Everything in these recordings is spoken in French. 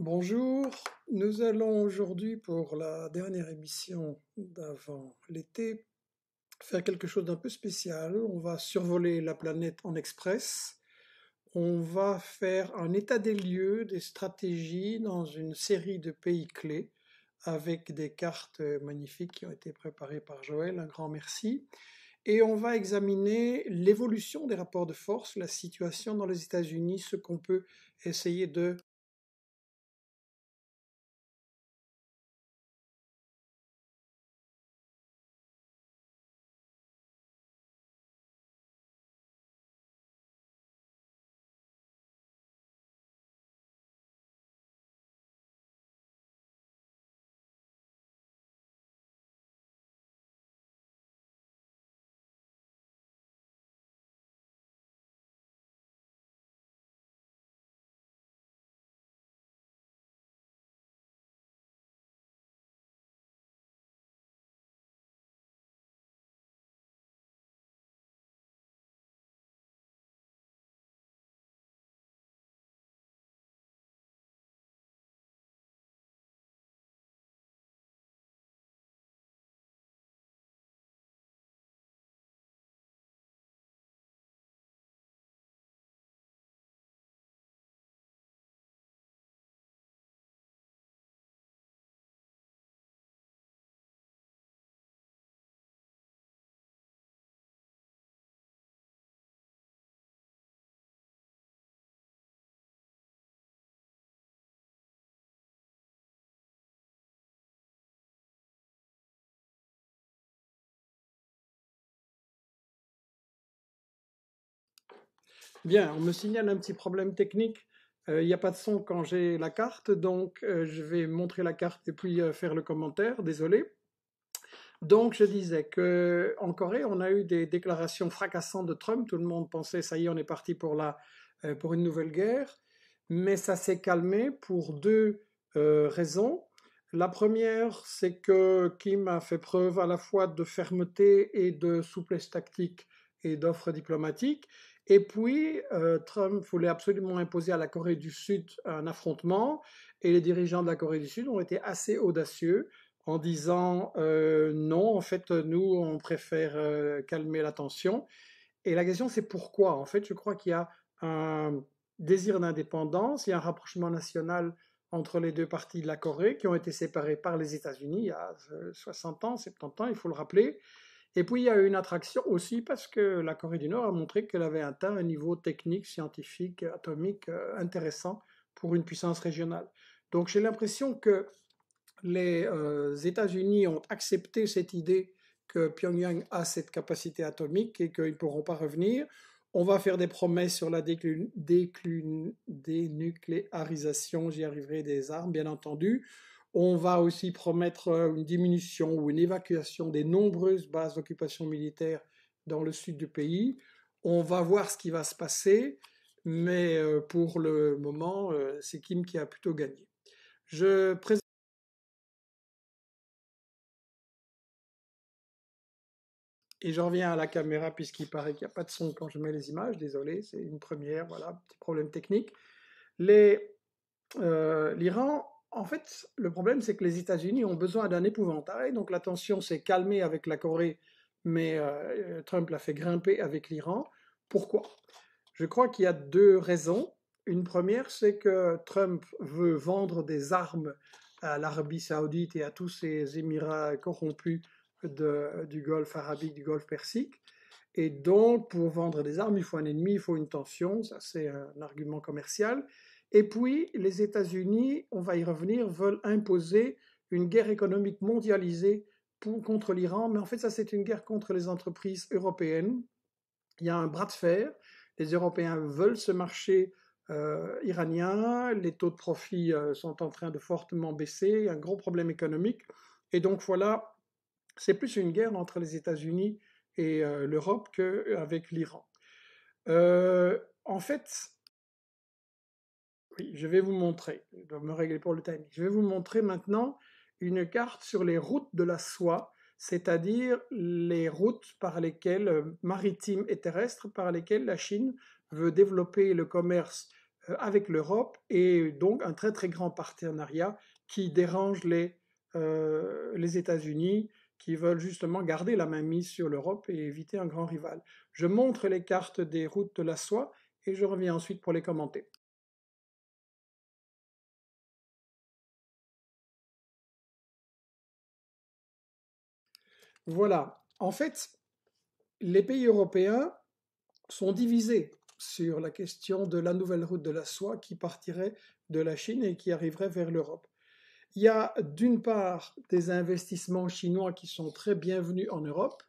Bonjour, nous allons aujourd'hui pour la dernière émission d'avant l'été faire quelque chose d'un peu spécial. On va survoler la planète en express. On va faire un état des lieux, des stratégies dans une série de pays clés avec des cartes magnifiques qui ont été préparées par Joël. Un grand merci. Et on va examiner l'évolution des rapports de force, la situation dans les États-Unis, ce qu'on peut essayer de Bien, on me signale un petit problème technique. Euh, il n'y a pas de son quand j'ai la carte, donc euh, je vais montrer la carte et puis euh, faire le commentaire, désolé. Donc je disais que en Corée, on a eu des déclarations fracassantes de Trump, tout le monde pensait ça y est, on est parti pour la pour une nouvelle guerre, mais ça s'est calmé pour deux raisons. La première, c'est que Kim a fait preuve à la fois de fermeté et de souplesse tactique et d'offres diplomatiques. Et puis, euh, Trump voulait absolument imposer à la Corée du Sud un affrontement, et les dirigeants de la Corée du Sud ont été assez audacieux en disant euh, non, en fait, nous, on préfère euh, calmer la tension. Et la question, c'est pourquoi En fait, je crois qu'il y a un désir d'indépendance, il y a un rapprochement national entre les deux parties de la Corée qui ont été séparées par les États-Unis il y a 60 ans, 70 ans, il faut le rappeler. Et puis il y a eu une attraction aussi parce que la Corée du Nord a montré qu'elle avait atteint un niveau technique, scientifique, atomique euh, intéressant pour une puissance régionale. Donc j'ai l'impression que les euh, États-Unis ont accepté cette idée que Pyongyang a cette capacité atomique et qu'ils ne pourront pas revenir. On va faire des promesses sur la dénucléarisation, j'y arriverai, des armes, bien entendu. On va aussi promettre euh, une diminution ou une évacuation des nombreuses bases d'occupation militaire dans le sud du pays. On va voir ce qui va se passer, mais euh, pour le moment, euh, c'est Kim qui a plutôt gagné. Je présente Et je reviens à la caméra puisqu'il paraît qu'il n'y a pas de son quand je mets les images. Désolé, c'est une première, voilà, petit problème technique. L'Iran en fait, le problème, c'est que les États-Unis ont besoin d'un épouvantail. Donc la tension s'est calmée avec la Corée, mais euh, Trump l'a fait grimper avec l'Iran. Pourquoi Je crois qu'il y a deux raisons. Une première, c'est que Trump veut vendre des armes à l'Arabie saoudite et à tous ces Émirats corrompus du Golfe arabique, du Golfe persique. Et donc, pour vendre des armes, il faut un ennemi, il faut une tension, ça c'est un argument commercial. Et puis, les États-Unis, on va y revenir, veulent imposer une guerre économique mondialisée contre l'Iran, mais en fait, ça, c'est une guerre contre les entreprises européennes. Il y a un bras de fer. Les Européens veulent ce marché euh, iranien. Les taux de profit euh, sont en train de fortement baisser. Il y a un gros problème économique. Et donc, voilà, c'est plus une guerre entre les États-Unis et euh, l'Europe qu'avec l'Iran. en fait, je vais vous montrer. me régler pour le timing. Je vais vous montrer maintenant une carte sur les routes de la soie, c'est-à-dire les routes par lesquelles, euh, maritimes et terrestres, par lesquelles la Chine veut développer le commerce euh, avec l'Europe et donc un très très grand partenariat qui dérange les, euh, les États-Unis qui veulent justement garder la main sur l'Europe et éviter un grand rival. Je montre les cartes des routes de la soie et je reviens ensuite pour les commenter. Voilà. En fait, les pays européens sont divisés sur la question de la nouvelle route de la soie qui partirait de la Chine et qui arriverait vers l'Europe. Il y a d'une part des investissements chinois qui sont très bienvenus en Europe,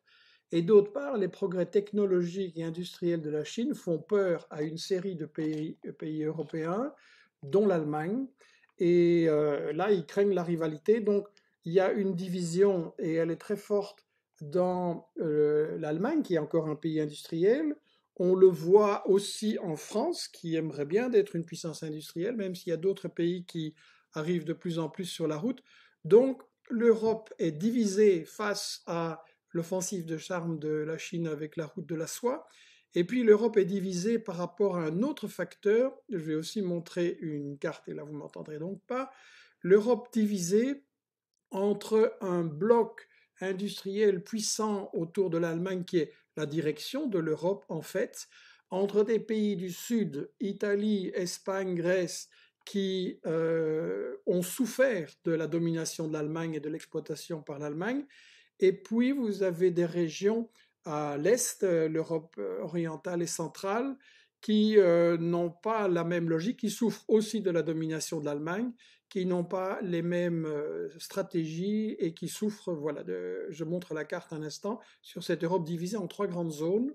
et d'autre part, les progrès technologiques et industriels de la Chine font peur à une série de pays, européens, dont l'Allemagne, et euh, là, ils craignent la rivalité. Donc, il y a une division, et elle est très forte, dans euh, l'Allemagne, qui est encore un pays industriel. On le voit aussi en France, qui aimerait bien d'être une puissance industrielle, même s'il y a d'autres pays qui arrivent de plus en plus sur la route. Donc l'Europe est divisée face à l'offensive de charme de la Chine avec la route de la soie. Et puis l'Europe est divisée par rapport à un autre facteur. Je vais aussi montrer une carte et là vous m'entendrez donc pas. L'Europe divisée entre un bloc industriel puissant autour de l'Allemagne qui est la direction de l'Europe en fait, entre des pays du Sud, Italie, Espagne, Grèce, qui euh, ont souffert de la domination de l'Allemagne et de l'exploitation par l'Allemagne, et puis vous avez des régions à l'Est, euh, l'Europe euh, orientale et centrale, qui euh, n'ont pas la même logique, qui souffrent aussi de la domination de l'Allemagne, qui n'ont pas les mêmes euh, stratégies et qui souffrent, voilà, de, je montre la carte un instant, sur cette Europe divisée en trois grandes zones,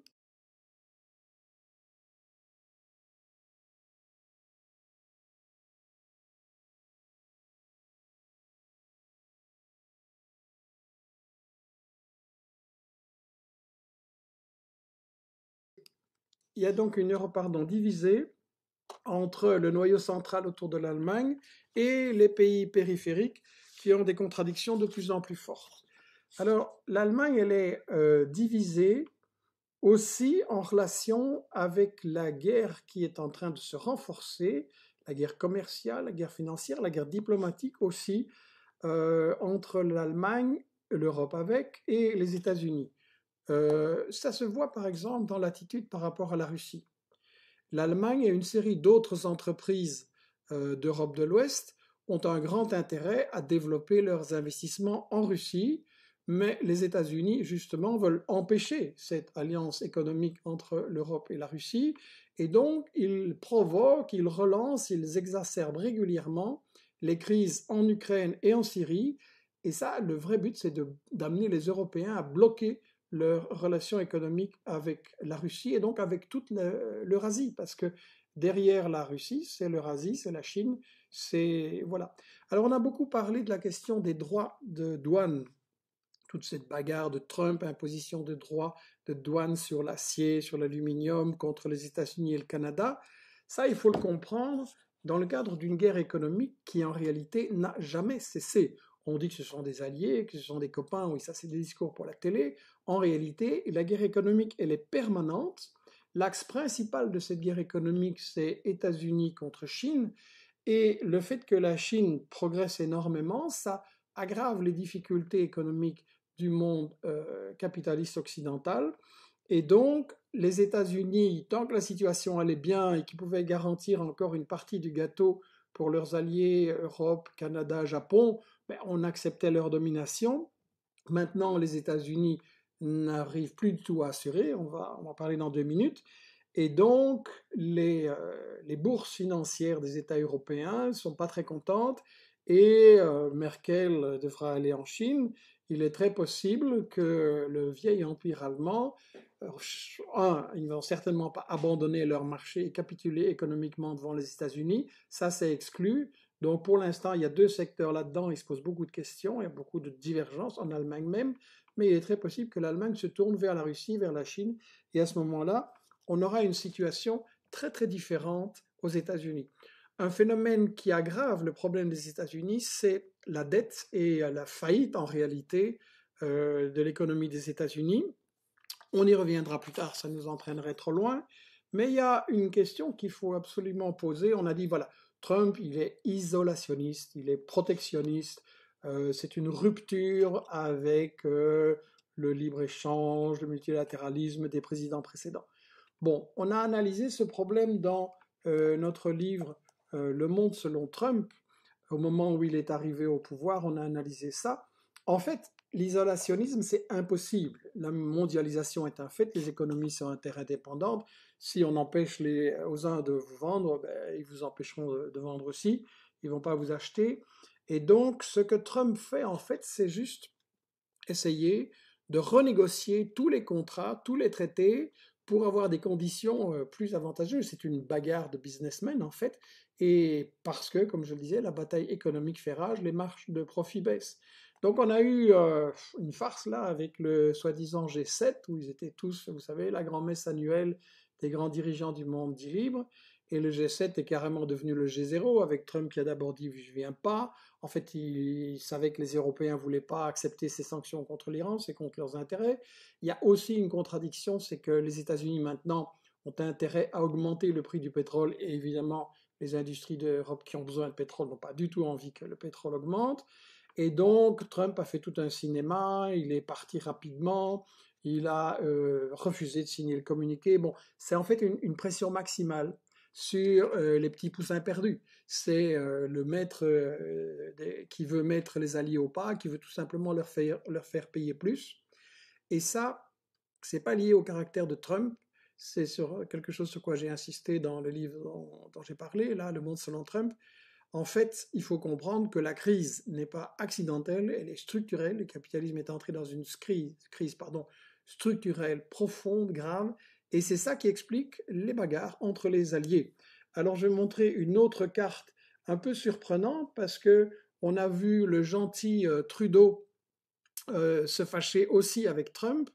Il y a donc une Europe pardon, divisée entre le noyau central autour de l'Allemagne et les pays périphériques qui ont des contradictions de plus en plus fortes. Alors l'Allemagne, elle est euh, divisée aussi en relation avec la guerre qui est en train de se renforcer, la guerre commerciale, la guerre financière, la guerre diplomatique aussi, euh, entre l'Allemagne, l'Europe avec, et les États-Unis. Euh, ça se voit par exemple dans l'attitude par rapport à la Russie. L'Allemagne et une série d'autres entreprises euh, d'Europe de l'Ouest ont un grand intérêt à développer leurs investissements en Russie, mais les États-Unis, justement, veulent empêcher cette alliance économique entre l'Europe et la Russie, et donc ils provoquent, ils relancent, ils exacerbent régulièrement les crises en Ukraine et en Syrie, et ça, le vrai but, c'est d'amener les Européens à bloquer leurs relation économique avec la Russie et donc avec toute l'Eurasie, parce que derrière la Russie, c'est l'Eurasie, c'est la Chine, c'est... Voilà. Alors on a beaucoup parlé de la question des droits de douane, toute cette bagarre de Trump, imposition de droits de douane sur l'acier, sur l'aluminium, contre les États-Unis et le Canada. Ça, il faut le comprendre dans le cadre d'une guerre économique qui en réalité n'a jamais cessé. On dit que ce sont des alliés, que ce sont des copains, oui ça c'est des discours pour la télé, en réalité, la guerre économique, elle est permanente. L'axe principal de cette guerre économique, c'est États-Unis contre Chine. Et le fait que la Chine progresse énormément, ça aggrave les difficultés économiques du monde euh, capitaliste occidental. Et donc, les États-Unis, tant que la situation allait bien et qu'ils pouvaient garantir encore une partie du gâteau pour leurs alliés Europe, Canada, Japon, ben, on acceptait leur domination. Maintenant, les États-Unis n'arrive plus du tout à assurer, on va, en parler dans deux minutes, et donc les, euh, les bourses financières des États européens ne sont pas très contentes, et euh, Merkel devra aller en Chine, il est très possible que le vieil empire allemand, euh, ils ne vont certainement pas abandonner leur marché et capituler économiquement devant les États-Unis, ça c'est exclu. Donc pour l'instant, il y a deux secteurs là-dedans, il se pose beaucoup de questions, il y a beaucoup de divergences, en Allemagne même, mais il est très possible que l'Allemagne se tourne vers la Russie, vers la Chine, et à ce moment-là, on aura une situation très très différente aux États-Unis. Un phénomène qui aggrave le problème des États-Unis, c'est la dette et la faillite en réalité euh, de l'économie des États-Unis. On y reviendra plus tard, ça nous entraînerait trop loin. Mais il y a une question qu'il faut absolument poser. On a dit, voilà, Trump, il est isolationniste, il est protectionniste, euh, c'est une rupture avec euh, le libre-échange, le multilatéralisme des présidents précédents. Bon, on a analysé ce problème dans euh, notre livre Le monde selon Trump. Au moment où il est arrivé au pouvoir, on a analysé ça. En fait, l'isolationnisme, c'est impossible. La mondialisation est un fait, les économies sont interdépendantes. Si on empêche les, aux uns de vous vendre, ben, ils vous empêcheront de, de, vendre aussi. Ils vont pas vous acheter. Et donc, ce que Trump fait, en fait, c'est juste essayer de renégocier tous les contrats, tous les traités pour avoir des conditions euh, plus avantageuses. C'est une bagarre de businessmen, en fait, et parce que, comme je le disais, la bataille économique fait rage, les marges de profit baissent. Donc on a eu euh, une farce là avec le soi-disant G7, où ils étaient tous, vous savez, la grand-messe annuelle des grands dirigeants du monde dit libre, et le G7 est carrément devenu le G0, avec Trump qui a d'abord dit je viens pas, en fait, ils savaient que les Européens ne voulaient pas accepter ces sanctions contre l'Iran, c'est contre leurs intérêts. Il y a aussi une contradiction, c'est que les États-Unis maintenant ont intérêt à augmenter le prix du pétrole et évidemment les industries d'Europe qui ont besoin de pétrole n'ont pas du tout envie que le pétrole augmente. Et donc Trump a fait tout un cinéma, il est parti rapidement, il a euh, refusé de signer le communiqué. Bon, c'est en fait une pression maximale sur euh, les petits poussins perdus. C'est euh, le maître euh, qui veut mettre les alliés au pas, qui veut tout simplement leur faire, payer plus. Et ça, c'est pas lié au caractère de Trump. C'est sur quelque chose sur quoi j'ai insisté dans le livre dont, j'ai parlé, là, Le monde selon Trump. En fait, il faut comprendre que la crise n'est pas accidentelle, elle est structurelle. Le capitalisme est entré dans une crise, crise pardon, structurelle, profonde, grave, et c'est ça qui explique les bagarres entre les alliés. Alors je vais montrer une autre carte un peu surprenante parce que on a vu le gentil euh, Trudeau euh, se fâcher aussi avec Trump.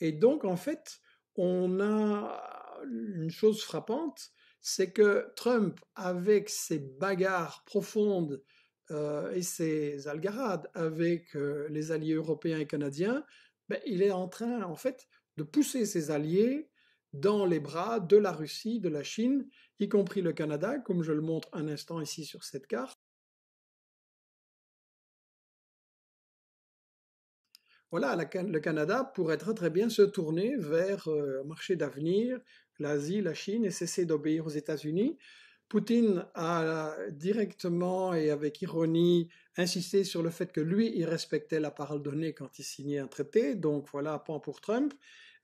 Et donc en fait, on a une chose frappante, c'est que Trump, avec ses bagarres profondes euh, et ses algarades avec les alliés européens et canadiens, ben, il est en train en fait de pousser ses alliés dans les bras de la Russie, de la Chine, y compris le Canada, comme je le montre un instant ici sur cette carte. Voilà, le Canada pourrait très très bien se tourner vers euh, un marché d'avenir, l'Asie, la Chine, et cesser d'obéir aux États-Unis. Poutine a directement et avec ironie insisté sur le fait que lui, il respectait la parole donnée quand il signait un traité, donc voilà, point pour Trump.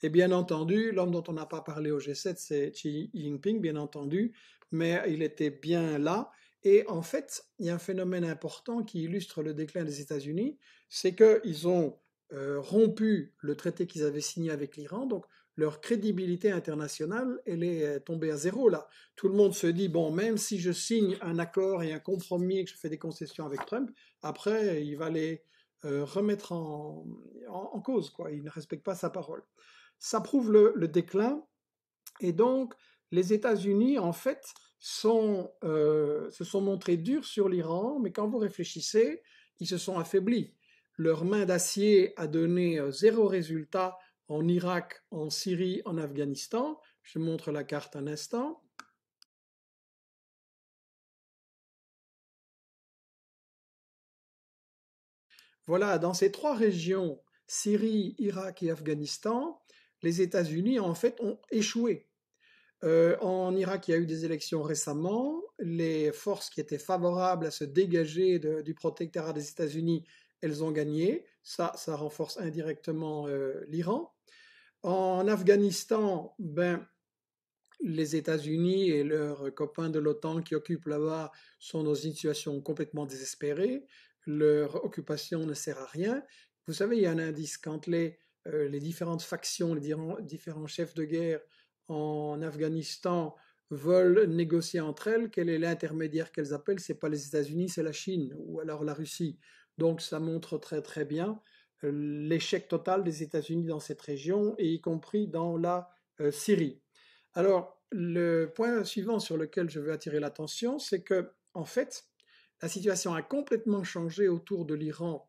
Et bien entendu, l'homme dont on n'a pas parlé au G7, c'est Xi Jinping, bien entendu, mais il était bien là. Et en fait, il y a un phénomène important qui illustre le déclin des États-Unis, c'est qu'ils ont euh, rompu le traité qu'ils avaient signé avec l'Iran, donc leur crédibilité internationale, elle est euh, tombée à zéro là. Tout le monde se dit, bon, même si je signe un accord et un compromis et que je fais des concessions avec Trump, après, il va les euh, remettre en, en, cause, quoi. Il ne respecte pas sa parole ça prouve le, déclin. Et donc, les États-Unis, en fait, sont, euh, se sont montrés durs sur l'Iran, mais quand vous réfléchissez, ils se sont affaiblis. Leur main d'acier a donné euh, zéro résultat en Irak, en Syrie, en Afghanistan. Je montre la carte un instant. Voilà, dans ces trois régions, Syrie, Irak et Afghanistan, les États-Unis, en fait, ont échoué. Euh, en Irak, il y a eu des élections récemment. Les forces qui étaient favorables à se dégager du protectorat des États-Unis, elles ont gagné. Ça, ça renforce indirectement euh, l'Iran. En Afghanistan, ben, les États-Unis et leurs copains de l'OTAN qui occupent là-bas sont dans une situation complètement désespérée. Leur occupation ne sert à rien. Vous savez, il y a un indice cantelé euh, les différentes factions, les différents chefs de guerre en Afghanistan veulent négocier entre elles, quel est l'intermédiaire qu'elles appellent Ce n'est pas les États-Unis, c'est la Chine ou alors la Russie. Donc ça montre très très bien euh, l'échec total des États-Unis dans cette région et y compris dans la euh, Syrie. Alors le point suivant sur lequel je veux attirer l'attention, c'est que en fait la situation a complètement changé autour de l'Iran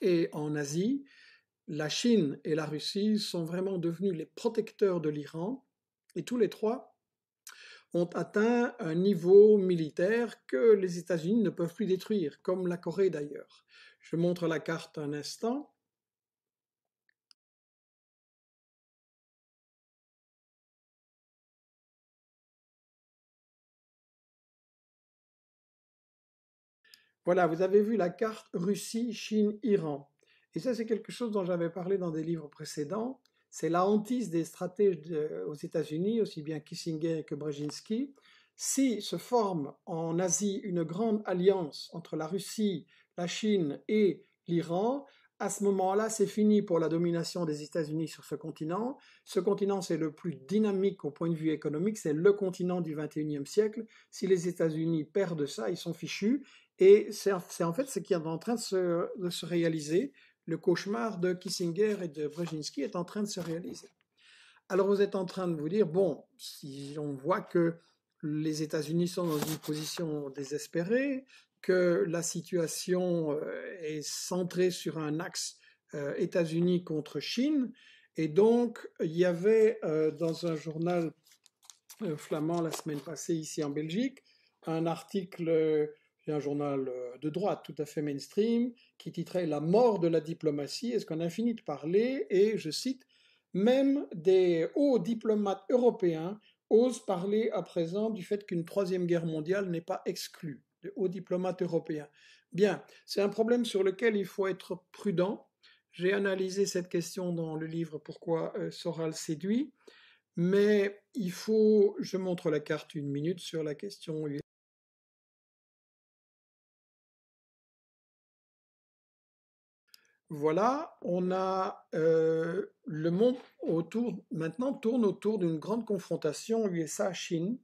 et en Asie la Chine et la Russie sont vraiment devenus les protecteurs de l'Iran et tous les trois ont atteint un niveau militaire que les États-Unis ne peuvent plus détruire, comme la Corée d'ailleurs. Je montre la carte un instant. Voilà, vous avez vu la carte Russie, Chine, Iran. Et ça, c'est quelque chose dont j'avais parlé dans des livres précédents. C'est la hantise des stratèges euh, aux États-Unis, aussi bien Kissinger que Brzezinski. Si se forme en Asie une grande alliance entre la Russie, la Chine et l'Iran, à ce moment-là, c'est fini pour la domination des États-Unis sur ce continent. Ce continent, c'est le plus dynamique au point de vue économique, c'est le continent du XXIe siècle. Si les États-Unis perdent ça, ils sont fichus. Et c'est en fait ce qui est en train de se réaliser le cauchemar de Kissinger et de Brzezinski est en train de se réaliser. Alors vous êtes en train de vous dire, bon, si on voit que les États-Unis sont dans une position désespérée, que la situation euh, est centrée sur un axe euh, États-Unis contre Chine, et donc il y avait euh, dans un journal flamand la semaine passée ici en Belgique un article un journal euh, de droite tout à fait mainstream qui titrait La mort de la diplomatie. Est-ce qu'on a fini de parler Et je cite Même des hauts diplomates européens osent parler à présent du fait qu'une troisième guerre mondiale n'est pas exclue. Des hauts diplomates européens. Bien, c'est un problème sur lequel il faut être prudent. J'ai analysé cette question dans le livre Pourquoi euh, Soral séduit, mais il faut, je montre la carte une minute sur la question voilà, on a euh, le monde autour maintenant tourne autour d'une grande confrontation USA-Chine.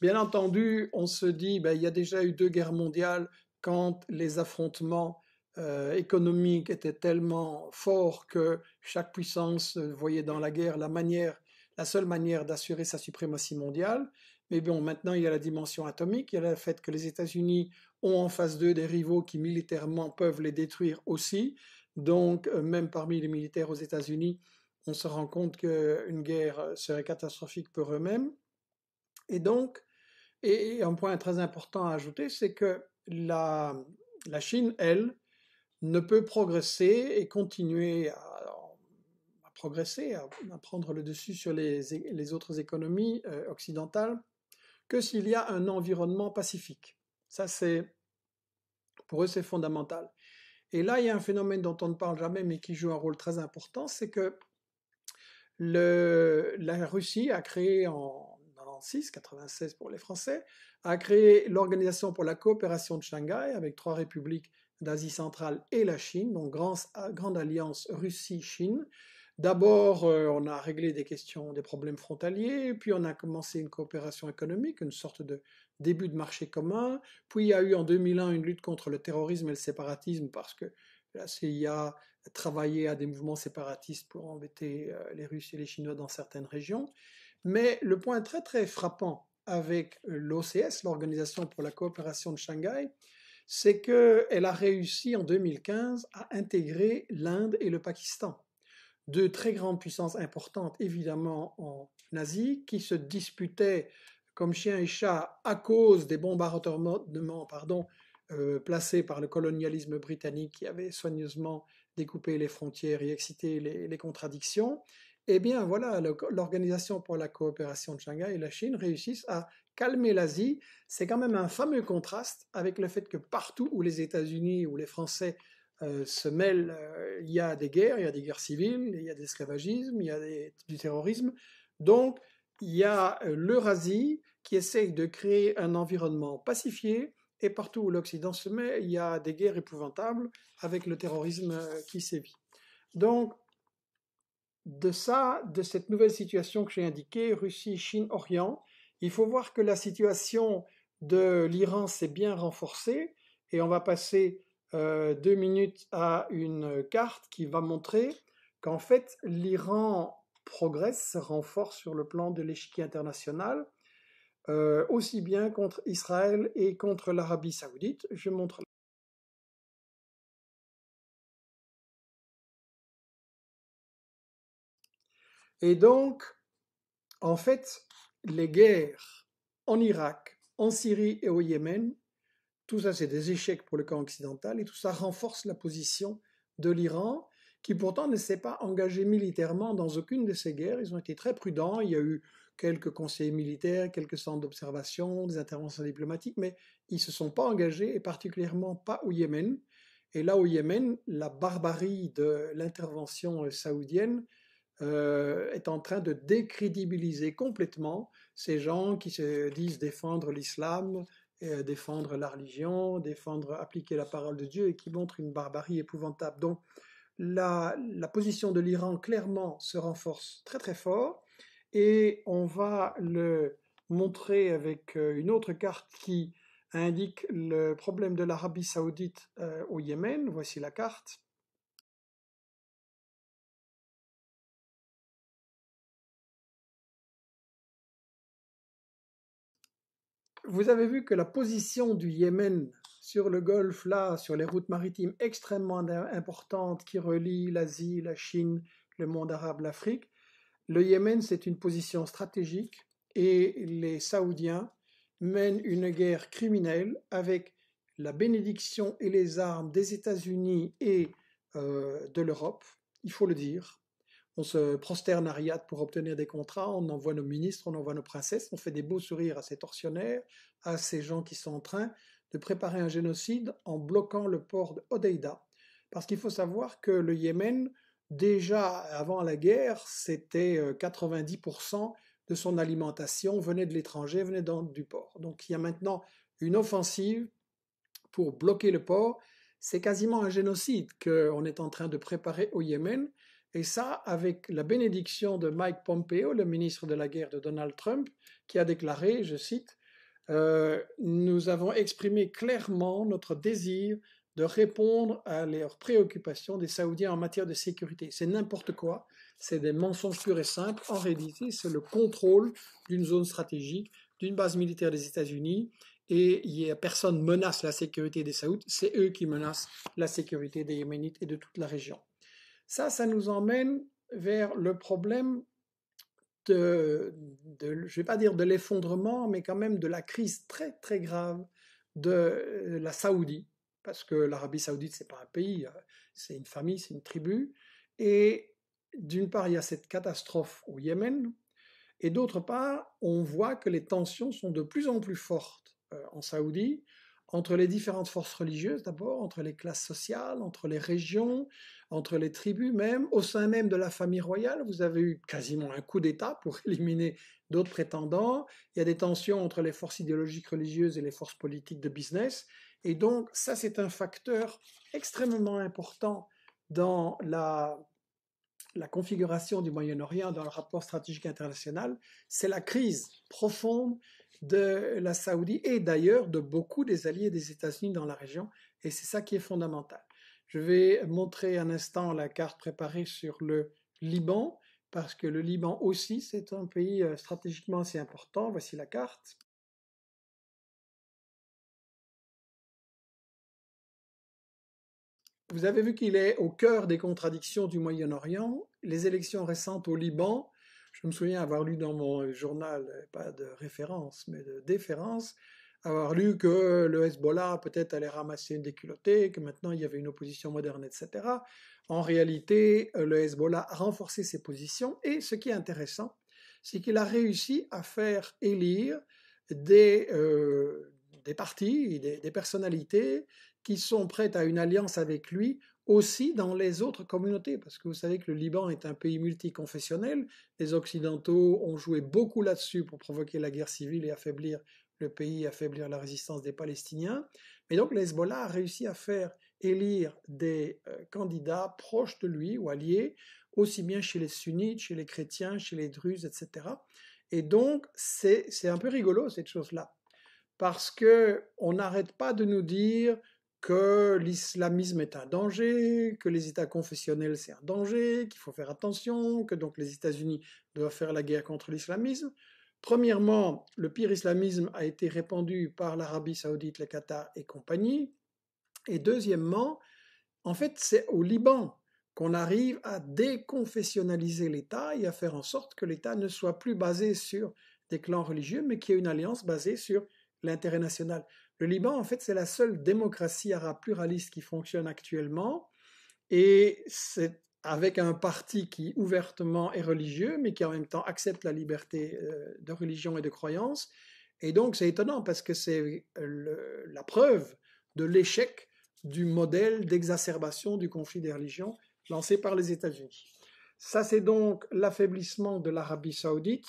Bien entendu, on se dit ben, il y a déjà eu deux guerres mondiales quand les affrontements euh, économiques étaient tellement forts que chaque puissance voyait dans la guerre la la seule manière d'assurer sa suprématie mondiale. Mais bon, maintenant il y a la dimension atomique, il y a le fait que les États-Unis ont en face d'eux des rivaux qui militairement peuvent les détruire aussi. Donc, euh, même parmi les militaires aux États-Unis, on se rend compte qu'une guerre euh, serait catastrophique pour eux-mêmes. Et donc, et un point très important à ajouter, c'est que la, Chine, elle, ne peut progresser et continuer à, progresser, à, prendre le dessus sur les, autres économies euh, occidentales, que s'il y a un environnement pacifique. Ça, c'est pour eux, c'est fondamental. Et là, il y a un phénomène dont on ne parle jamais, mais qui joue un rôle très important, c'est que la Russie a créé en 96, 96 pour les Français, a créé l'Organisation pour la coopération de Shanghai avec trois républiques d'Asie centrale et la Chine, donc grande alliance Russie-Chine, D'abord, euh, on a réglé des questions, des problèmes frontaliers, puis on a commencé une coopération économique, une sorte de début de marché commun, puis il y a eu en 2001 une lutte contre le terrorisme et le séparatisme parce que la CIA travaillait à des mouvements séparatistes pour embêter euh, les Russes et les Chinois dans certaines régions. Mais le point très très frappant avec l'OCS, l'Organisation pour la coopération de Shanghai, c'est qu'elle a réussi en 2015 à intégrer l'Inde et le Pakistan. De très grandes puissances importantes, évidemment, en Asie, qui se disputaient comme chien et chat à cause des bombardements pardon, euh, placés par le colonialisme britannique qui avait soigneusement découpé les frontières et excité les, les contradictions. Eh bien, voilà, l'Organisation pour la coopération de Shanghai et la Chine réussissent à calmer l'Asie. C'est quand même un fameux contraste avec le fait que partout où les États-Unis ou les Français euh, se mêlent. Euh, il y a des guerres, il y a des guerres civiles, il y a des esclavagismes, il y a du terrorisme. Donc, il y a euh, l'Eurasie qui essaye de créer un environnement pacifié. Et partout où l'Occident se met, il y a des guerres épouvantables avec le terrorisme qui sévit. Donc, de ça, de cette nouvelle situation que j'ai indiquée, Russie, Chine, Orient, il faut voir que la situation de l'Iran s'est bien renforcée et on va passer euh, deux minutes à une carte qui va montrer qu'en fait l'Iran progresse, se renforce sur le plan de l'échiquier international, euh, aussi bien contre Israël et contre l'Arabie saoudite. Je montre Et donc, en fait, les guerres en Irak, en Syrie et au Yémen tout ça, c'est des échecs pour le camp occidental et tout ça renforce la position de l'Iran, qui pourtant ne s'est pas engagé militairement dans aucune de ces guerres. Ils ont été très prudents. Il y a eu quelques conseillers militaires, quelques centres d'observation, des interventions diplomatiques, mais ils se sont pas engagés, et particulièrement pas au Yémen. Et là, au Yémen, la barbarie de l'intervention euh, saoudienne euh, est en train de décrédibiliser complètement ces gens qui se disent défendre l'islam, euh, défendre la religion, défendre, appliquer la parole de Dieu et qui montre une barbarie épouvantable. Donc la, position de l'Iran clairement se renforce très très fort et on va le montrer avec euh, une autre carte qui indique le problème de l'Arabie saoudite euh, au Yémen. Voici la carte. vous avez vu que la position du Yémen sur le Golfe, là, sur les routes maritimes extrêmement importantes qui relient l'Asie, la Chine, le monde arabe, l'Afrique, le Yémen, c'est une position stratégique et les Saoudiens mènent une guerre criminelle avec la bénédiction et les armes des États-Unis et euh, de l'Europe, il faut le dire, on se prosterne à Riyad pour obtenir des contrats, on envoie nos ministres, on envoie nos princesses, on fait des beaux sourires à ces tortionnaires, à ces gens qui sont en train de préparer un génocide en bloquant le port de Parce qu'il faut savoir que le Yémen, déjà avant la guerre, c'était 90% euh, de son alimentation venait de l'étranger, venait du port. Donc il y a maintenant une offensive pour bloquer le port. C'est quasiment un génocide qu'on est en train de préparer au Yémen. Et ça, avec la bénédiction de Mike Pompeo, le ministre de la guerre de Donald Trump, qui a déclaré, je cite, euh, Nous avons exprimé clairement notre désir de répondre à leurs préoccupations des Saoudiens en matière de sécurité. C'est n'importe quoi, c'est des mensonges purs et simples. En réalité, c'est le contrôle d'une zone stratégique, d'une base militaire des États-Unis, et y a, personne menace la sécurité des Saoudiens. c'est eux qui menacent la sécurité des Yéménites et de toute la région. Ça, ça nous emmène vers le problème de, je ne vais pas dire de l'effondrement, mais quand même de la crise très très grave de euh, la Saoudie, parce que l'Arabie Saoudite, c'est pas un pays, euh, c'est une famille, c'est une tribu. Et d'une part, il y a cette catastrophe au Yémen, et d'autre part, on voit que les tensions sont de plus en plus fortes euh, en Saoudie, entre les différentes forces religieuses d'abord, entre les classes sociales, entre les régions, entre les tribus même. Au sein même de la famille royale, vous avez eu quasiment un coup d'État pour éliminer d'autres prétendants. Il y a des tensions entre les forces idéologiques religieuses et les forces politiques de business. Et donc, ça, c'est un facteur extrêmement important dans la, configuration du Moyen-Orient, dans le rapport stratégique international. C'est la crise profonde de la Saoudie et d'ailleurs de beaucoup des alliés des États-Unis dans la région. Et c'est ça qui est fondamental. Je vais montrer un instant la carte préparée sur le Liban, parce que le Liban aussi, c'est un pays euh, stratégiquement assez important. Voici la carte. Vous avez vu qu'il est au cœur des contradictions du Moyen-Orient. Les élections récentes au Liban, je me souviens avoir lu dans mon euh, journal, euh, pas de référence, mais de déférence, avoir lu que le Hezbollah peut-être allait ramasser une déculottée, que maintenant il y avait une opposition moderne, etc. En réalité, euh, le Hezbollah a renforcé ses positions et ce qui est intéressant, c'est qu'il a réussi à faire élire des, euh, des partis, des, des personnalités qui sont prêtes à une alliance avec lui aussi dans les autres communautés, parce que vous savez que le Liban est un pays multiconfessionnel. Les Occidentaux ont joué beaucoup là-dessus pour provoquer la guerre civile et affaiblir le pays, affaiblir la résistance des Palestiniens. Mais donc l'Hezbollah a réussi à faire élire des euh, candidats proches de lui ou alliés, aussi bien chez les sunnites, chez les chrétiens, chez les druzes, etc. Et donc c'est un peu rigolo cette chose-là, parce que on n'arrête pas de nous dire que l'islamisme est un danger, que les États confessionnels c'est un danger, qu'il faut faire attention, que donc les États-Unis doivent faire la guerre contre l'islamisme. Premièrement, le pire islamisme a été répandu par l'Arabie saoudite, le Qatar et compagnie. Et deuxièmement, en fait, c'est au Liban qu'on arrive à déconfessionnaliser l'État et à faire en sorte que l'État ne soit plus basé sur des clans religieux, mais qu'il y ait une alliance basée sur l'intérêt national. Le Liban, en fait, c'est la seule démocratie arabe pluraliste qui fonctionne actuellement. Et c'est avec un parti qui ouvertement est religieux, mais qui en même temps accepte la liberté euh, de religion et de croyance. Et donc c'est étonnant parce que c'est la preuve de l'échec du modèle d'exacerbation du conflit des religions lancé par les États-Unis. Ça, c'est donc l'affaiblissement de l'Arabie saoudite.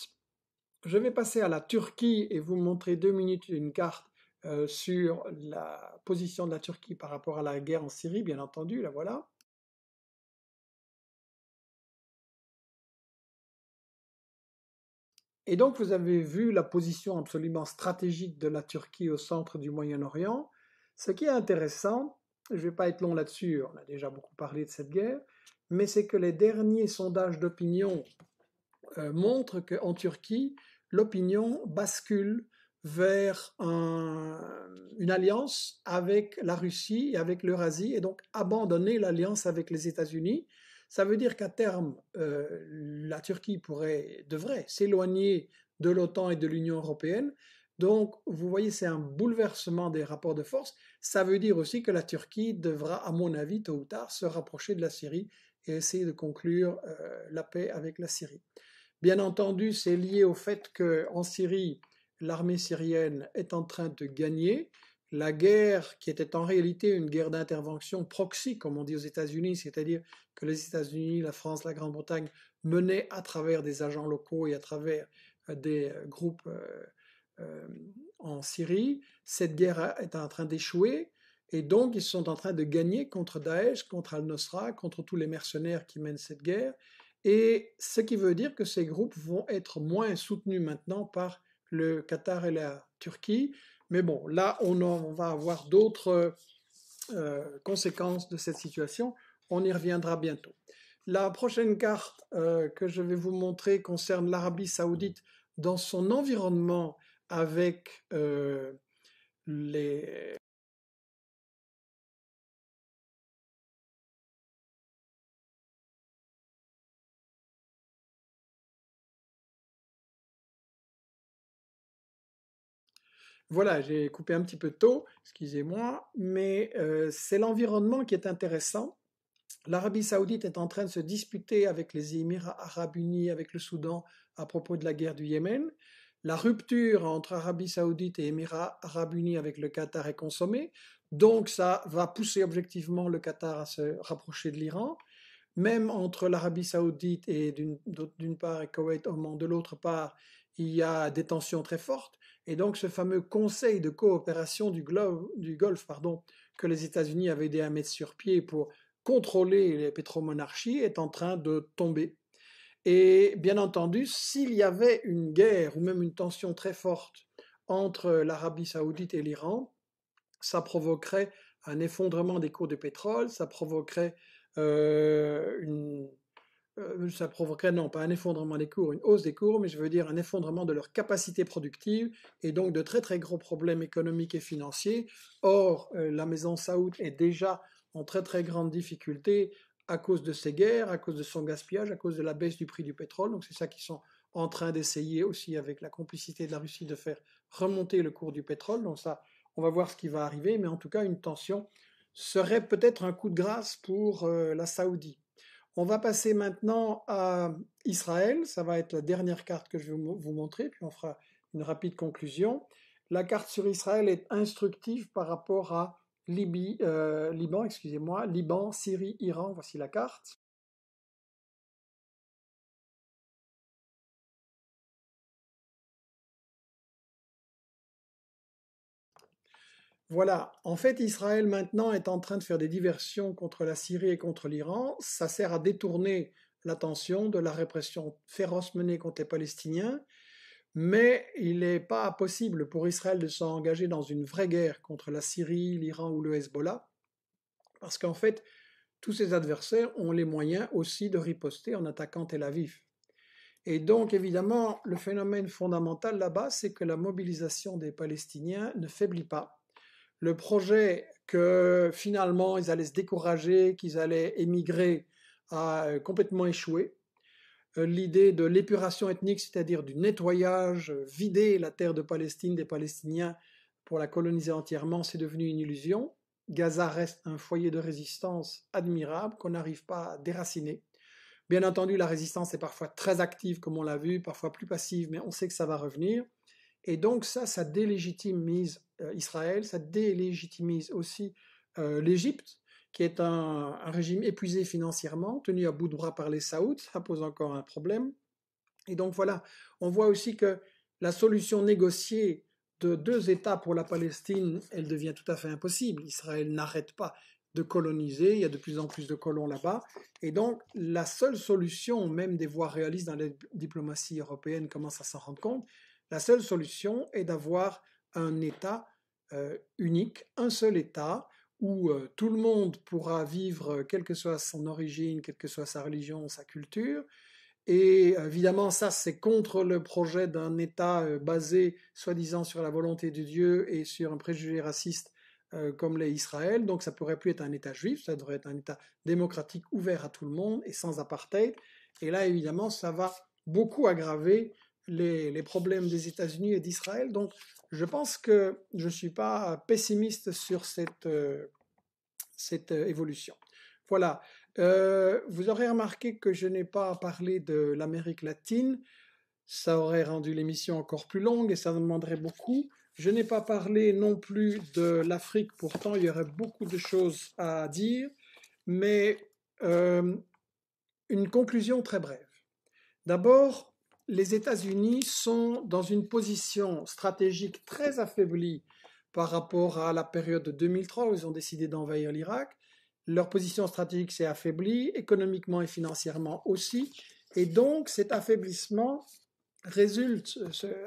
Je vais passer à la Turquie et vous montrer deux minutes une carte euh, sur la position de la Turquie par rapport à la guerre en Syrie, bien entendu, la voilà. Et donc vous avez vu la position absolument stratégique de la Turquie au centre du Moyen-Orient. Ce qui est intéressant, je ne vais pas être long là-dessus, on a déjà beaucoup parlé de cette guerre, mais c'est que les derniers sondages d'opinion euh, montrent qu'en Turquie, l'opinion bascule vers une alliance avec la Russie et avec l'Eurasie, et donc abandonner l'alliance avec les États-Unis, ça veut dire qu'à terme, euh, la Turquie pourrait, devrait s'éloigner de l'OTAN et de l'Union européenne. Donc, vous voyez, c'est un bouleversement des rapports de force. Ça veut dire aussi que la Turquie devra, à mon avis, tôt ou tard, se rapprocher de la Syrie et essayer de conclure euh, la paix avec la Syrie. Bien entendu, c'est lié au fait qu'en Syrie, l'armée syrienne est en train de gagner la guerre qui était en réalité une guerre d'intervention proxy, comme on dit aux États-Unis, c'est-à-dire que les États-Unis, la France, la Grande-Bretagne menaient à travers des agents locaux et à travers euh, des euh, groupes euh, en Syrie, cette guerre est en train d'échouer. Et donc, ils sont en train de gagner contre Daesh, contre Al-Nusra, contre tous les mercenaires qui mènent cette guerre. Et ce qui veut dire que ces groupes vont être moins soutenus maintenant par le Qatar et la Turquie, mais bon, là, on, va avoir d'autres euh, conséquences de cette situation. On y reviendra bientôt. La prochaine carte euh, que je vais vous montrer concerne l'Arabie saoudite dans son environnement avec euh, les, voilà, j'ai coupé un petit peu tôt, excusez-moi, mais euh, c'est l'environnement qui est intéressant. L'Arabie saoudite est en train de se disputer avec les Émirats arabes unis, avec le Soudan, à propos de la guerre du Yémen. La rupture entre Arabie saoudite et Émirats arabes unis avec le Qatar est consommée, donc ça va pousser objectivement le Qatar à se rapprocher de l'Iran même entre l'Arabie saoudite et d'une part et Koweït, de l'autre part, il y a des tensions très fortes. Et donc ce fameux conseil de coopération du, Golfe pardon, que les États-Unis avaient aidé à mettre sur pied pour contrôler les pétromonarchies est en train de tomber. Et bien entendu, s'il y avait une guerre ou même une tension très forte entre l'Arabie saoudite et l'Iran, ça provoquerait un effondrement des cours de pétrole, ça provoquerait euh, euh, ça provoquerait non pas un effondrement des cours, une hausse des cours, mais je veux dire un effondrement de leur capacité productive et donc de très très gros problèmes économiques et financiers. Or, euh, la maison Saoud est déjà en très très grande difficulté à cause de ses guerres, à cause de son gaspillage, à cause de la baisse du prix du pétrole. Donc c'est ça qu'ils sont en train d'essayer aussi avec la complicité de la Russie de faire remonter le cours du pétrole. Donc ça, on va voir ce qui va arriver, mais en tout cas une tension serait peut-être un coup de grâce pour euh, la Saoudie. On va passer maintenant à Israël. Ça va être la dernière carte que je vais vous montrer, puis on fera une rapide conclusion. La carte sur Israël est instructive par rapport à Libye, euh, Liban, excusez-moi, Liban, Syrie, Iran. Voici la carte. Voilà, en fait Israël maintenant est en train de faire des diversions contre la Syrie et contre l'Iran. Ça sert à détourner l'attention de la répression féroce menée contre les Palestiniens. Mais il n'est pas possible pour Israël de s'engager dans une vraie guerre contre la Syrie, l'Iran ou le Hezbollah, parce qu'en fait, tous ses adversaires ont les moyens aussi de riposter en attaquant Tel Aviv. Et donc, évidemment, le phénomène fondamental là-bas, c'est que la mobilisation des Palestiniens ne faiblit pas le projet que finalement ils allaient se décourager, qu'ils allaient émigrer, a euh, complètement échoué. Euh, l'idée de l'épuration ethnique, c'est-à-dire du nettoyage, euh, vider la terre de Palestine des Palestiniens pour la coloniser entièrement, c'est devenu une illusion. Gaza reste un foyer de résistance admirable qu'on n'arrive pas à déraciner. Bien entendu, la résistance est parfois très active, comme on l'a vu, parfois plus passive, mais on sait que ça va revenir. Et donc ça, ça délégitimise euh, Israël, ça délégitimise aussi euh, l'Égypte, qui est un, régime épuisé financièrement, tenu à bout de bras par les Saouds, ça pose encore un problème. Et donc voilà, on voit aussi que la solution négociée de deux États pour la Palestine, elle devient tout à fait impossible. Israël n'arrête pas de coloniser, il y a de plus en plus de colons là-bas. Et donc la seule solution, même des voix réalistes dans la diplomatie européenne commencent à s'en rendre compte, la seule solution est d'avoir un État euh, unique, un seul État, où euh, tout le monde pourra vivre, euh, quelle que soit son origine, quelle que soit sa religion, sa culture. Et évidemment, ça, c'est contre le projet d'un État basé, soi-disant, sur la volonté de Dieu et sur un préjugé raciste comme l'est Israël. Donc, ça ne pourrait plus être un État juif, ça devrait être un État démocratique ouvert à tout le monde et sans apartheid. Et là, évidemment, ça va beaucoup aggraver les, les problèmes des États-Unis et d'Israël. Donc, je pense que je ne suis pas pessimiste sur cette, euh, cette euh, évolution. Voilà. Euh, vous aurez remarqué que je n'ai pas parlé de l'Amérique latine. Ça aurait rendu l'émission encore plus longue et ça demanderait beaucoup. Je n'ai pas parlé non plus de l'Afrique, pourtant il y aurait beaucoup de choses à dire, mais une conclusion très brève. D'abord, les États-Unis sont dans une position stratégique très affaiblie par rapport à la période de 2003 où ils ont décidé d'envahir l'Irak. Leur position stratégique s'est affaiblie, économiquement et financièrement aussi. Et donc cet affaiblissement résulte,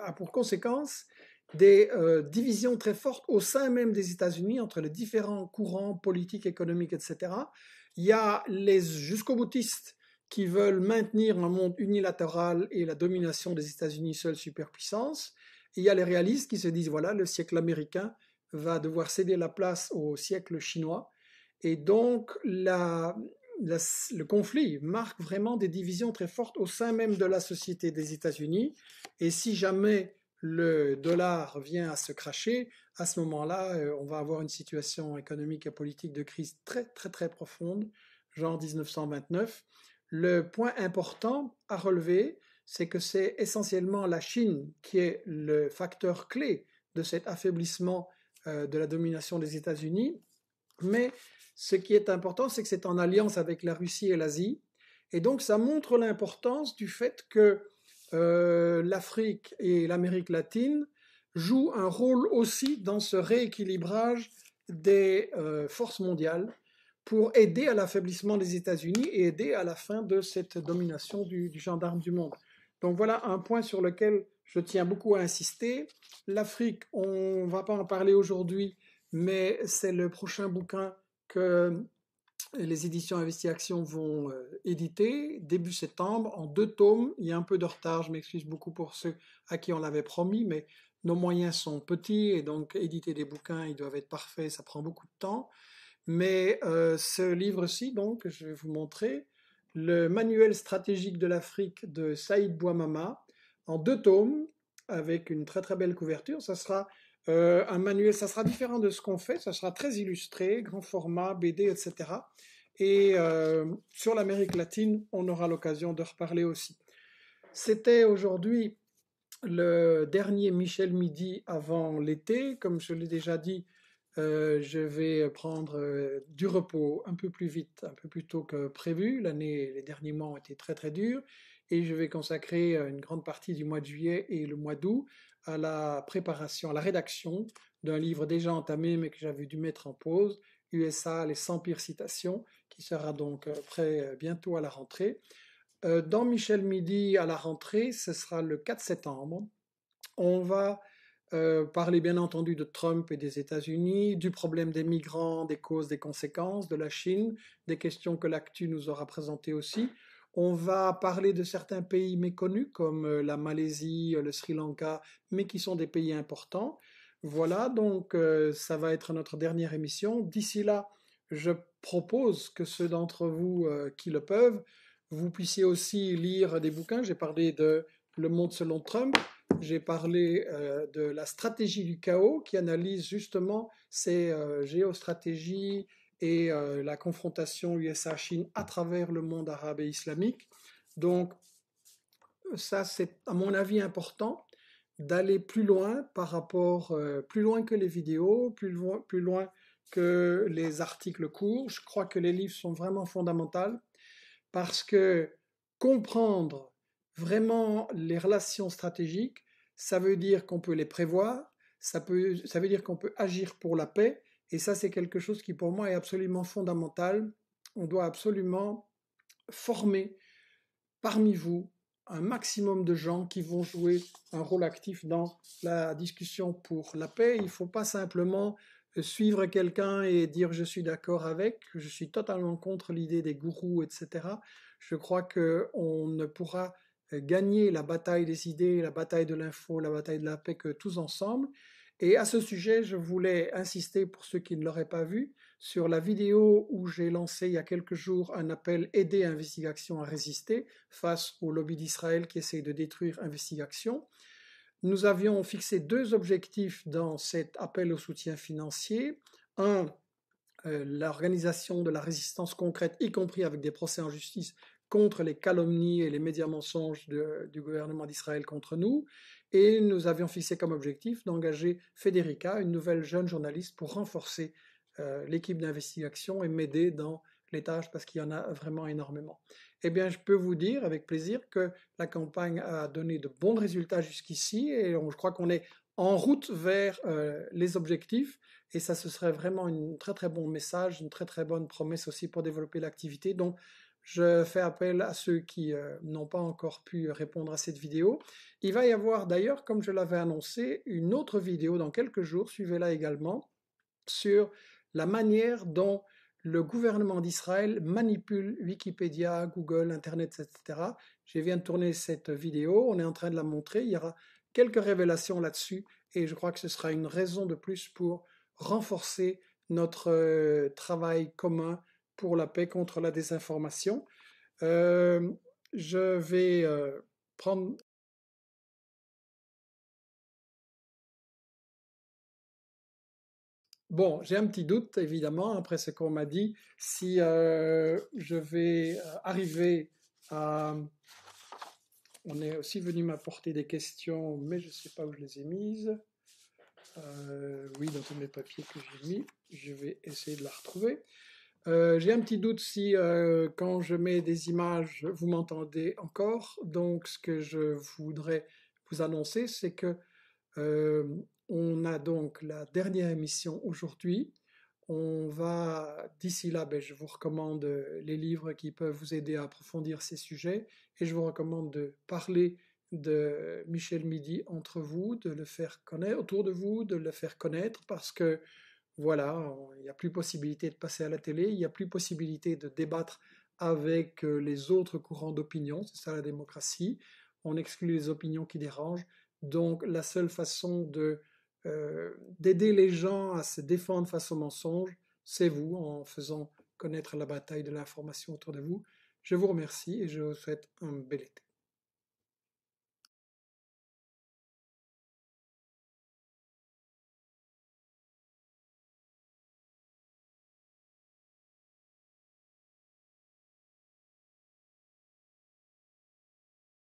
a pour conséquence des euh, divisions très fortes au sein même des États-Unis entre les différents courants politiques, économiques, etc. Il y a les jusqu'au boutistes qui veulent maintenir un monde unilatéral et la domination des États-Unis, seule superpuissance. il y a les réalistes qui se disent, voilà, le siècle américain va devoir céder la place au siècle chinois. Et donc, le conflit marque vraiment des divisions très fortes au sein même de la société des États-Unis. Et si jamais le dollar vient à se cracher, à ce moment-là, euh, on va avoir une situation économique et politique de crise très, très, très profonde, genre 1929. Le point important à relever, c'est que c'est essentiellement la Chine qui est le facteur clé de cet affaiblissement euh, de la domination des États-Unis. Mais ce qui est important, c'est que c'est en alliance avec la Russie et l'Asie. Et donc, ça montre l'importance du fait que euh, l'Afrique et l'Amérique latine jouent un rôle aussi dans ce rééquilibrage des euh, forces mondiales pour aider à l'affaiblissement des États-Unis et aider à la fin de cette domination du, gendarme du monde. Donc voilà un point sur lequel je tiens beaucoup à insister. L'Afrique, on ne va pas en parler aujourd'hui, mais c'est le prochain bouquin que les éditions InvestiAction Action vont euh, éditer début septembre en deux tomes. Il y a un peu de retard, je m'excuse beaucoup pour ceux à qui on l'avait promis, mais nos moyens sont petits et donc éditer des bouquins, ils doivent être parfaits, ça prend beaucoup de temps. Mais euh, ce livre-ci, donc, je vais vous montrer, le manuel stratégique de l'Afrique de Saïd Bouamama, en deux tomes, avec une très très belle couverture. Ça sera euh, un manuel, ça sera différent de ce qu'on fait, ça sera très illustré, grand format, BD, etc. Et euh, sur l'Amérique latine, on aura l'occasion de reparler aussi. C'était aujourd'hui le dernier Michel Midi avant l'été. Comme je l'ai déjà dit, euh, je vais prendre euh, du repos un peu plus vite, un peu plus tôt que prévu. L'année, les derniers mois ont été très très durs et je vais consacrer euh, une grande partie du mois de juillet et le mois d'août à la préparation, à la rédaction d'un livre déjà entamé mais que j'avais dû mettre en pause, USA, les 100 pires citations, qui sera donc prêt bientôt à la rentrée. dans Michel Midi à la rentrée, ce sera le 4 septembre. On va euh, parler bien entendu de Trump et des États-Unis, du problème des migrants, des causes, des conséquences, de la Chine, des questions que l'actu nous aura présentées aussi. On va parler de certains pays méconnus comme euh, la Malaisie, euh, le Sri Lanka, mais qui sont des pays importants. Voilà, donc ça va être notre dernière émission. D'ici là, je propose que ceux d'entre vous qui le peuvent, vous puissiez aussi lire des bouquins. J'ai parlé de Le Monde selon Trump j'ai parlé euh, de la stratégie du chaos qui analyse justement ces euh, géostratégies et euh, la confrontation USA-Chine à travers le monde arabe et islamique. Donc ça, c'est à mon avis important d'aller plus loin par rapport, plus loin que les vidéos, plus loin, plus loin que les articles courts. Je crois que les livres sont vraiment fondamentaux parce que comprendre Vraiment, les relations stratégiques, ça veut dire qu'on peut les prévoir, ça, peut, ça veut dire qu'on peut agir pour la paix, et ça c'est quelque chose qui pour moi est absolument fondamental. On doit absolument former parmi vous un maximum de gens qui vont jouer un rôle actif dans la discussion pour la paix. Il ne faut pas simplement euh, suivre quelqu'un et dire je suis d'accord avec, je suis totalement contre l'idée des gourous, etc. Je crois qu'on ne pourra euh, gagner la bataille des idées, la bataille de l'info, la bataille de la paix, que tous ensemble. Et à ce sujet, je voulais insister, pour ceux qui ne l'auraient pas vu, sur la vidéo où j'ai lancé il y a quelques jours un appel Aider Investigation à résister face au lobby d'Israël qui essaie de détruire Investigation. Nous avions fixé deux objectifs dans cet appel au soutien financier. Un, euh, l'organisation de la résistance concrète, y compris avec des procès en justice, contre les calomnies et les médias mensonges du gouvernement d'Israël contre nous. Et nous avions fixé comme objectif d'engager Federica, une nouvelle jeune journaliste, pour renforcer euh, l'équipe d'investigation et m'aider dans les tâches parce qu'il y en a vraiment énormément. Eh bien, je peux vous dire avec plaisir que la campagne a donné de bons résultats jusqu'ici et je crois qu'on est en route vers euh, les objectifs et ça, ce serait vraiment un très très bon message, une très très bonne promesse aussi pour développer l'activité. Donc, je fais appel à ceux qui euh, n'ont pas encore pu répondre à cette vidéo. Il va y avoir d'ailleurs, comme je l'avais annoncé, une autre vidéo dans quelques jours, suivez-la également, sur la manière dont le gouvernement d'Israël manipule Wikipédia, Google, Internet, etc. Je viens de tourner cette vidéo, on est en train de la montrer, il y aura quelques révélations là-dessus et je crois que ce sera une raison de plus pour renforcer notre euh, travail commun pour la paix contre la désinformation. Euh, je vais euh, prendre Bon, j'ai un petit doute, évidemment, après ce qu'on m'a dit, si euh, je vais arriver à... On est aussi venu m'apporter des questions, mais je ne sais pas où je les ai mises. oui, dans tous mes papiers que j'ai mis, je vais essayer de la retrouver. Euh, j'ai un petit doute si euh, quand je mets des images, vous m'entendez encore. Donc ce que je voudrais vous annoncer, c'est que euh, on a donc la dernière émission aujourd'hui. On va d'ici là, ben, je vous recommande les livres qui peuvent vous aider à approfondir ces sujets et je vous recommande de parler de Michel Midi entre vous, de le faire connaître autour de vous, de le faire connaître parce que voilà, il n'y a plus possibilité de passer à la télé, il n'y a plus possibilité de débattre avec euh, les autres courants d'opinion, c'est ça la démocratie, on exclut les opinions qui dérangent, donc la seule façon de euh, d'aider les gens à se défendre face aux mensonges, c'est vous, en faisant connaître la bataille de l'information autour de vous. Je vous remercie et je vous souhaite un bel été.